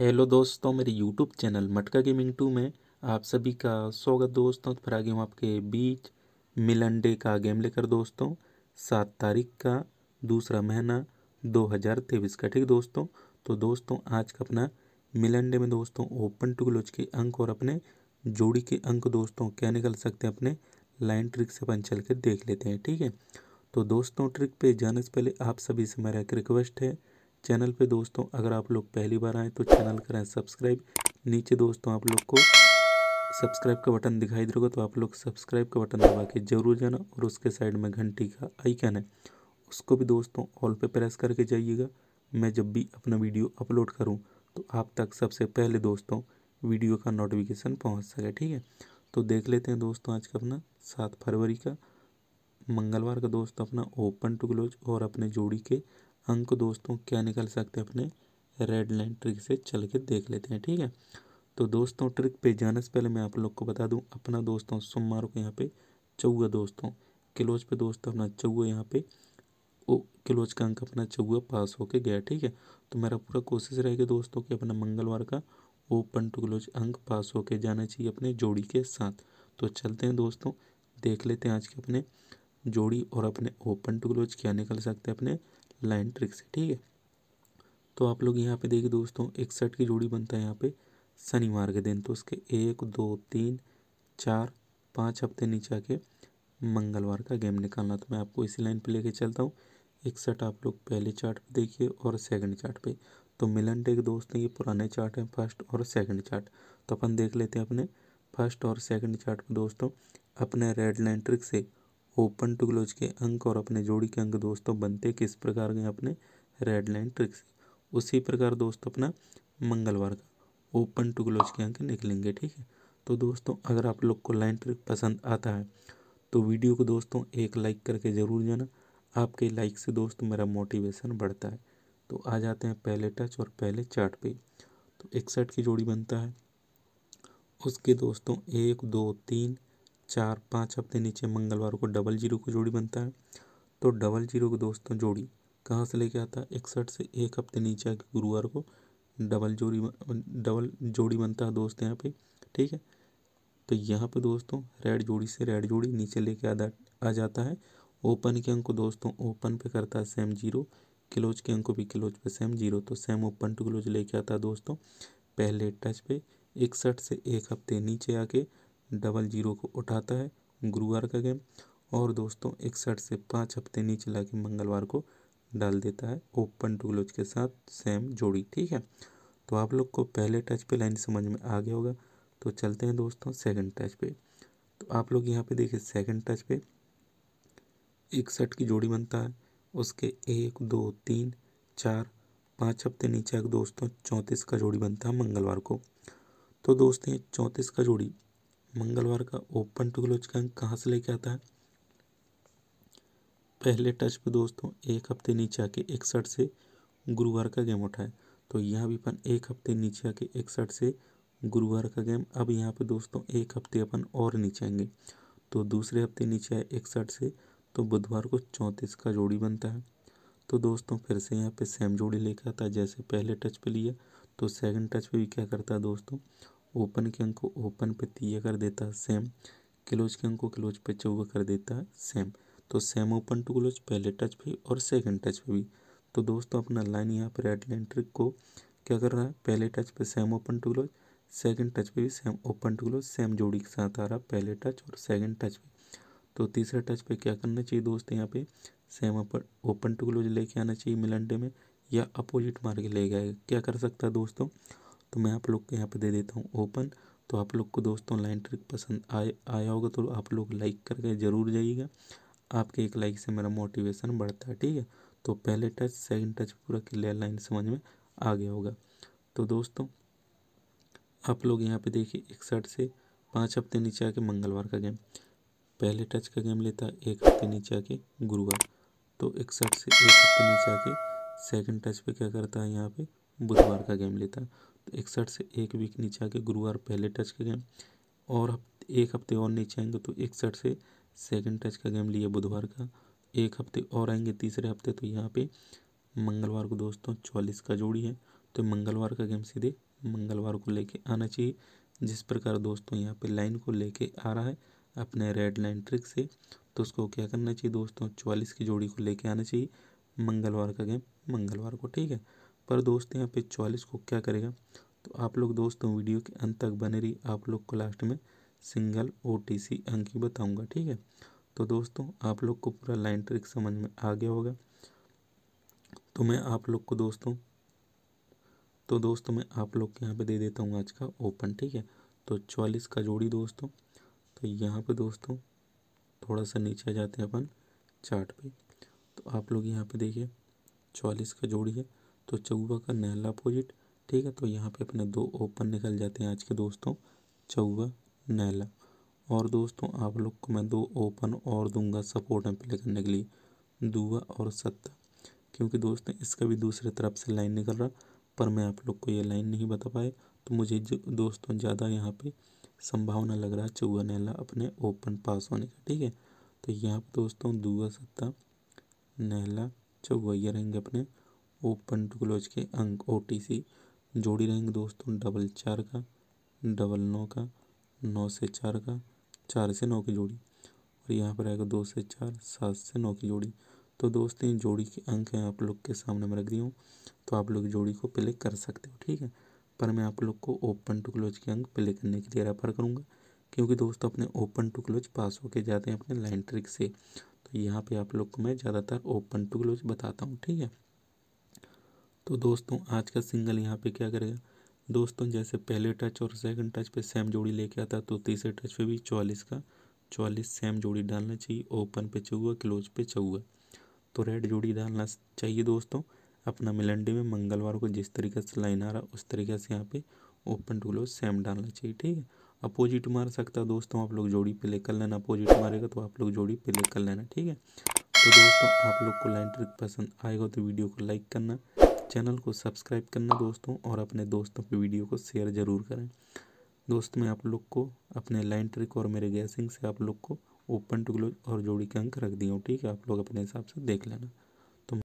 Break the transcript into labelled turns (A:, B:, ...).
A: hello दोस्तों मेरे YouTube channel Matka gaming two में आप सभी का स्वागत दोस्तों तो फिर आगे हूँ आपके बीच मिलन डे का गेम लेकर दोस्तों सात तारीख का दूसरा महीना दो हज़ार तेईस का ठीक दोस्तों तो दोस्तों आज का अपना मिलन डे में दोस्तों ओपन टू क्लोज के अंक और अपने जोड़ी के अंक दोस्तों क्या निकल सकते हैं अपने लाइन ट्रिक से अपन चल के देख लेते हैं ठीक है तो दोस्तों ट्रिक पे जाने से पहले आप सभी से मेरा एक रिक्वेस्ट है चैनल पे दोस्तों अगर आप लोग पहली बार आएँ तो चैनल करें सब्सक्राइब नीचे दोस्तों आप लोग को सब्सक्राइब का बटन दिखाई देगा तो आप लोग सब्सक्राइब का बटन दबा के जरूर जाना और उसके साइड में घंटी का आइकन है उसको भी दोस्तों ऑल पे प्रेस करके जाइएगा मैं जब भी अपना वीडियो अपलोड करूँ तो आप तक सबसे पहले दोस्तों वीडियो का नोटिफिकेशन पहुँच सके ठीक है तो देख लेते हैं दोस्तों आज का अपना सात फरवरी का मंगलवार का दोस्तों अपना ओपन टू क्लोज और अपने जोड़ी के अंक दोस्तों क्या निकल सकते हैं अपने रेड लाइन ट्रिक से चल के देख लेते हैं ठीक है तो दोस्तों ट्रिक पे जाने से पहले मैं आप लोग को बता दूं अपना दोस्तों सुम मारो को यहाँ पे चौवा दोस्तों क्लोज पे दोस्तों अपना चौवा यहाँ पे ओ क्लोज का अंक अपना चौवा पास होके गया ठीक है तो मेरा पूरा कोशिश रहेगी दोस्तों कि अपना मंगलवार का ओपन टू क्लोज अंक पास होके जाना चाहिए अपने जोड़ी के साथ तो चलते हैं दोस्तों देख लेते हैं आज के अपने जोड़ी और अपने ओपन टू क्लोज क्या निकल सकते हैं अपने लाइन ट्रिक से ठीक है तो आप लोग यहाँ पे देखिए दोस्तों इकसठ की जोड़ी बनता है यहाँ पे शनिवार के दिन तो उसके एक दो तीन चार पाँच हफ्ते नीचे आके मंगलवार का गेम निकालना तो मैं आपको इसी लाइन पे लेके चलता हूँ इकसठ आप लोग पहले चार्ट पे देखिए और सेकंड चार्ट पे तो मिलन डे के दोस्त हैं ये पुराने चार्ट हैं फर्स्ट और सेकंड चार्ट तो अपन देख लेते हैं अपने फर्स्ट और सेकंड चार्ट पे दोस्तों अपने रेड लाइन ट्रिक से ओपन टू क्लोज के अंक और अपने जोड़ी के अंक दोस्तों बनते किस प्रकार के अपने रेड लाइन ट्रिक से उसी प्रकार दोस्तों अपना मंगलवार का ओपन टू क्लोज के अंक निकलेंगे ठीक है तो दोस्तों अगर आप लोग को लाइन ट्रिक पसंद आता है तो वीडियो को दोस्तों एक लाइक करके ज़रूर जाना आपके लाइक से दोस्त मेरा मोटिवेशन बढ़ता है तो आ जाते हैं पहले टच और पहले चार्ट पे तो इकसठ की जोड़ी बनता है उसके दोस्तों एक दो तीन चार पाँच हफ्ते नीचे मंगलवार को डबल जीरो को जोड़ी बनता है तो डबल जीरो को दोस्तों जोड़ी कहाँ से लेके आता है इकसठ से एक हफ्ते नीचे आके गुरुवार को डबल जोड़ी डबल जोड़ी बनता है दोस्त यहाँ पे ठीक है तो यहाँ पे दोस्तों रेड जोड़ी से रेड जोड़ी नीचे लेके आ आ जाता है ओपन के अंक को दोस्तों ओपन पे करता है सेम जीरो क्लोज के अंक को भी क्लोज पे सेम जीरो तो सेम ओपन टू क्लोज लेके आता है दोस्तों पहले टच पे इकसठ से एक हफ्ते नीचे आके डबल जीरो को उठाता है गुरुवार का गेम और दोस्तों इकसठ से पाँच हफ्ते नीचे लाके मंगलवार को डाल देता है ओपन टूलोज के साथ सेम जोड़ी ठीक है तो आप लोग को पहले टच पे लाइन समझ में आ गया होगा तो चलते हैं दोस्तों सेकंड टच पे तो आप लोग यहाँ पे देखिए सेकंड टच पे इकसठ की जोड़ी बनता है उसके एक दो तीन चार पाँच हफ्ते नीचे दोस्तों चौंतीस का जोड़ी बनता है मंगलवार को तो दोस्तों चौंतीस का जोड़ी मंगलवार का ओपन टू क्लोज का अंक कहाँ से लेके आता है पहले टच पे दोस्तों एक हफ्ते नीचे आके इकसठ से गुरुवार का गेम उठाए तो यहाँ भी अपन एक हफ्ते नीचे आके इकसठ से गुरुवार का गेम अब यहाँ पे दोस्तों एक हफ्ते अपन और नीचे आएंगे तो दूसरे हफ्ते नीचे आए इकसठ से तो बुधवार को चौंतीस का जोड़ी बनता है तो दोस्तों फिर से यहाँ पे सेम जोड़ी लेकर आता है जैसे पहले टच पे लिया तो सेकंड टच पे भी क्या करता है दोस्तों ओपन के अंक को ओपन पे तीया कर देता है सेम क्लोज के अंक को क्लोज पे चौवा कर देता है सेम तो सेम ओपन टू क्लोज पहले टच पे और सेकंड टच पे भी तो दोस्तों अपना लाइन यहाँ पर रेड लाइन ट्रिक को क्या कर रहा है पहले टच पे same open to close second touch पे भी same open to close same जोड़ी के साथ आ रहा है पहले टच और सेकंड टच पे तो तीसरे टच पे क्या करना चाहिए दोस्त यहाँ पे same open open to close लेके आना चाहिए मिलंडे में या अपोजिट मार के ले जाएगा क्या कर सकता है दोस्तों तो मैं आप लोग को यहाँ पे दे देता हूँ ओपन तो आप लोग को दोस्तों लाइन ट्रिक पसंद आए आया होगा तो आप लोग लाइक करके ज़रूर जाइएगा आपके एक लाइक से मेरा मोटिवेशन बढ़ता है ठीक है तो पहले टच सेकंड टच पूरा क्लियर लाइन समझ में आ गया होगा तो दोस्तों आप लोग यहाँ पे देखिए इकसठ से पाँच हफ्ते नीचे आके मंगलवार का गेम पहले टच का गेम लेता है एक हफ्ते नीचे आके गुरुवार तो इकसठ से एक हफ्ते नीचे आके सेकंड टच पे क्या करता है यहाँ पे बुधवार का गेम लेता है इकसठ से एक वीक नीचे आके गुरुवार पहले टच का गेम और एक हफ्ते और नीचे आएंगे तो इकसठ से सेकंड टच का गेम लिए बुधवार का एक हफ्ते और आएंगे तीसरे हफ्ते तो यहाँ पे मंगलवार को दोस्तों चौलीस का जोड़ी है तो मंगलवार का गेम सीधे मंगलवार को लेके आना चाहिए जिस प्रकार दोस्तों यहाँ पे लाइन को लेके आ रहा है अपने रेड लाइन ट्रिक से तो उसको क्या करना चाहिए दोस्तों चौलीस की जोड़ी को लेके आना चाहिए मंगलवार का गेम मंगलवार को ठीक है पर दोस्त यहाँ पे चॉलिस को क्या करेगा तो आप लोग दोस्तों वीडियो के अंत तक बने रही आप लोग को लास्ट में सिंगल ओ टी सी अंक ही बताऊँगा ठीक है तो दोस्तों आप लोग को पूरा लाइन ट्रिक समझ में आ गया होगा तो मैं आप लोग को दोस्तों तो दोस्तों मैं आप लोग के यहाँ पे दे देता हूँ आज का ओपन ठीक है तो चौलीस का जोड़ी दोस्तों तो यहाँ पे दोस्तों थोड़ा सा नीचे जाते हैं अपन चार्ट पे तो आप लोग यहाँ पे देखिए चौलीस का जोड़ी है तो चौवा का नहला अपोजिट ठीक है तो यहाँ पे अपने दो ओपन निकल जाते हैं आज के दोस्तों चौवा नहला और दोस्तों आप लोग को मैं दो ओपन और दूंगा सपोर्ट में प्ले करने के लिए दुआ और सत्ता क्योंकि दोस्तों इसका भी दूसरे तरफ से लाइन निकल रहा पर मैं आप लोग को ये लाइन नहीं बता पाया तो मुझे दोस्तों ज़्यादा यहाँ पर संभावना लग रहा है चौवा नहला अपने ओपन पास होने का ठीक है तो यहाँ पर दोस्तों दुआ सत्ता नहला चौवा ये रहेंगे अपने ओपन टू क्लोज के अंक ओ जोड़ी रहेंगे दोस्तों डबल चार का डबल नौ का नौ से चार का चार से नौ की जोड़ी और यहाँ पर आएगा दो से चार सात से नौ की जोड़ी तो दोस्त ये जोड़ी के अंक हैं आप लोग के सामने मैं रख दी हूँ तो आप लोग जोड़ी को प्ले कर सकते हो ठीक है पर मैं आप लोग को ओपन टू क्लोज के अंक प्ले करने के लिए रेफर करूँगा क्योंकि दोस्तों अपने ओपन टू क्लोज पास होके जाते हैं अपने लाइन ट्रिक से तो यहाँ पे आप लोग को मैं ज़्यादातर ओपन टू क्लोज बताता हूँ ठीक है तो दोस्तों आज का सिंगल यहाँ पे क्या करेगा दोस्तों जैसे पहले टच और सेकंड टच पे सेम जोड़ी लेके आता तो तीसरे टच पे भी चौलीस का चौलीस सेम जोड़ी डालना चाहिए ओपन पे चौगा क्लोज पे चौगा तो रेड जोड़ी डालना चाहिए दोस्तों अपना मिलंडी में मंगलवार को जिस तरीके से लाइन आ रहा उस तरीके से यहाँ पे ओपन टू क्लोज सेम डालना चाहिए ठीक है अपोजिट मार सकता है दोस्तों आप लोग जोड़ी पे लेकर लेना अपोजिट मारेगा तो आप लोग जोड़ी पे लेकर लेना ठीक है तो दोस्तों आप लोग को लाइन ट्रिक पसंद आएगा तो वीडियो को लाइक करना चैनल को सब्सक्राइब करना दोस्तों और अपने दोस्तों के वीडियो को शेयर ज़रूर करें दोस्त मैं आप लोग को अपने लाइन ट्रिक और मेरे गैसिंग से आप लोग को ओपन टू क्लोज और जोड़ी के अंक रख दिया हूँ ठीक है आप लोग अपने हिसाब से देख लेना